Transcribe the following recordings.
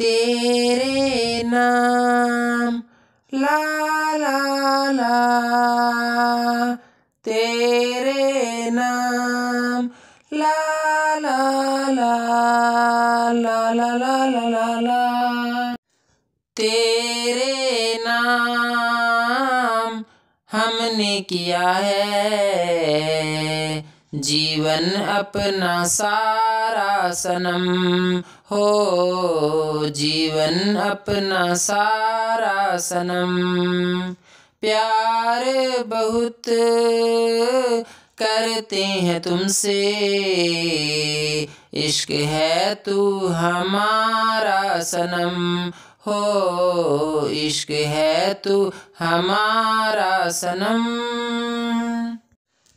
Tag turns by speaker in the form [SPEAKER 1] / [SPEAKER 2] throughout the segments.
[SPEAKER 1] तेरे नाम ला ला ला तेरे नाम ला ला ला ला ला ला ला ला ला तेरे नाम हमने किया है जीवन अपना सारा सनम हो जीवन अपना सारा सनम प्यार बहुत करते हैं तुमसे इश्क है तू हमारा सनम हो इश्क है तू हमारा सनम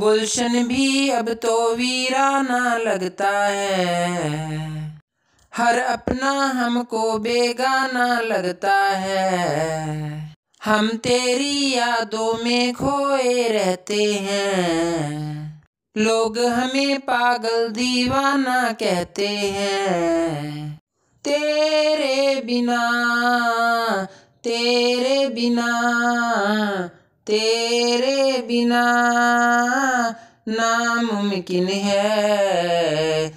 [SPEAKER 1] गुलशन भी अब तो वीराना लगता है हर अपना हमको बेगाना लगता है हम तेरी यादों में खोए रहते हैं लोग हमें पागल दीवाना कहते हैं तेरे बिना तेरे बिना तेरे बिना नामुमकिन है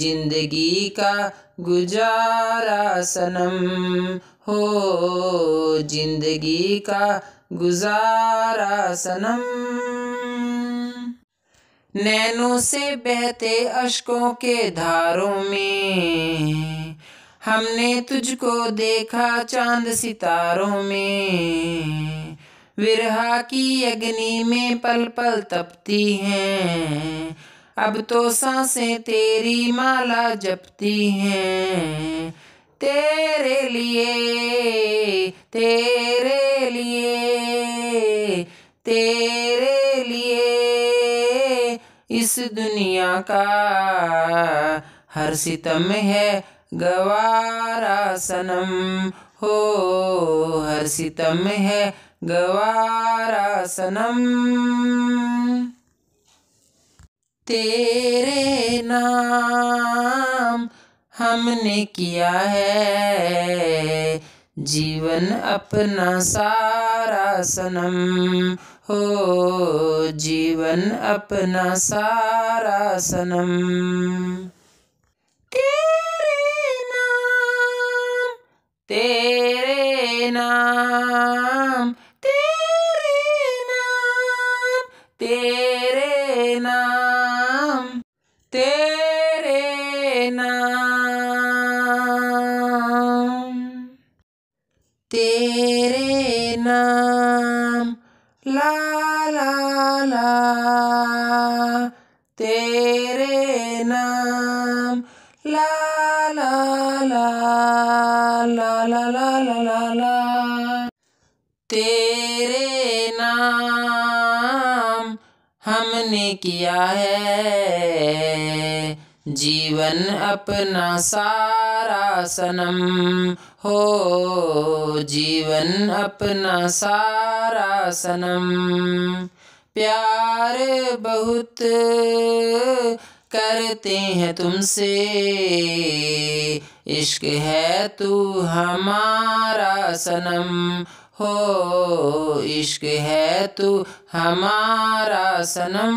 [SPEAKER 1] जिंदगी का गुजारा सनम हो जिंदगी का गुजारा सनम नैनों से बहते अशकों के धारों में हमने तुझको देखा चांद सितारों में विरहा की अग्नि में पल पल तपती हैं अब तो सांसें तेरी माला जपती हैं तेरे लिए तेरे लिए तेरे लिए इस दुनिया का हर सितम है गवारा सनम हो हर सितम है गवारासनम तेरे नाम हमने किया है जीवन अपना सारा सनम हो जीवन अपना सारा सनम तेरे नाम तेरे तेरे नाम ला ला ला तेरे नाम ला ला ला ला ला ला ला ला ला तेरे नाम हमने किया है जीवन अपना सारा सनम हो जीवन अपना सारा सनम प्यार बहुत करते हैं तुमसे इश्क है तू हमारा सनम हो इश्क है तू हमारा सनम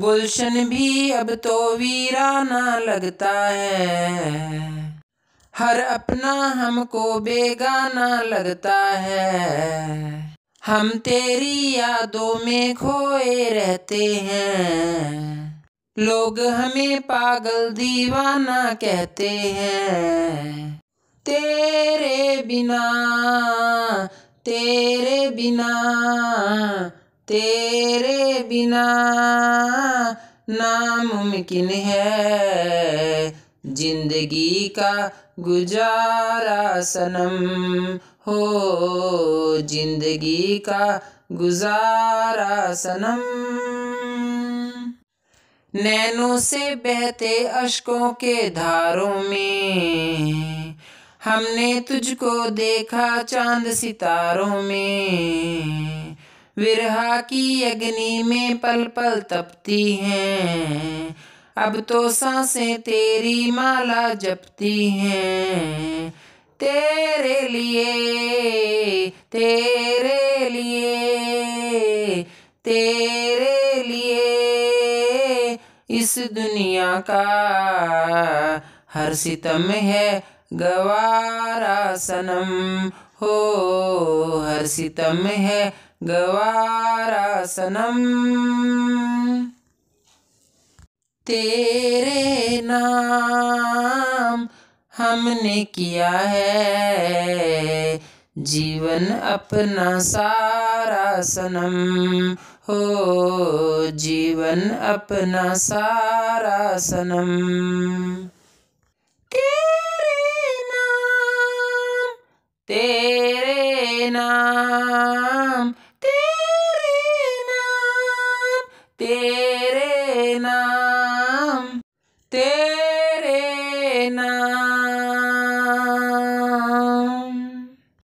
[SPEAKER 1] गुलशन भी अब तो वीराना लगता है हर अपना हमको बेगाना लगता है हम तेरी यादों में खोए रहते हैं लोग हमें पागल दीवाना कहते हैं तेरे बिना तेरे बिना तेरे बिना नामुमकिन है जिंदगी का गुजारा सनम हो जिंदगी का गुजारा सनम नैनों से बहते अशकों के धारों में हमने तुझको देखा चांद सितारों में विरहा की अग्नि में पल पल तपती हैं अब तो सांसें तेरी माला जपती हैं तेरे लिए तेरे लिए तेरे लिए इस दुनिया का हर सितम है गवारा सनम हो हर सितम है गवारासनम तेरे नाम हमने किया है जीवन अपना सारा सनम हो जीवन अपना सारा सनम तेरे नाम तेरे नाम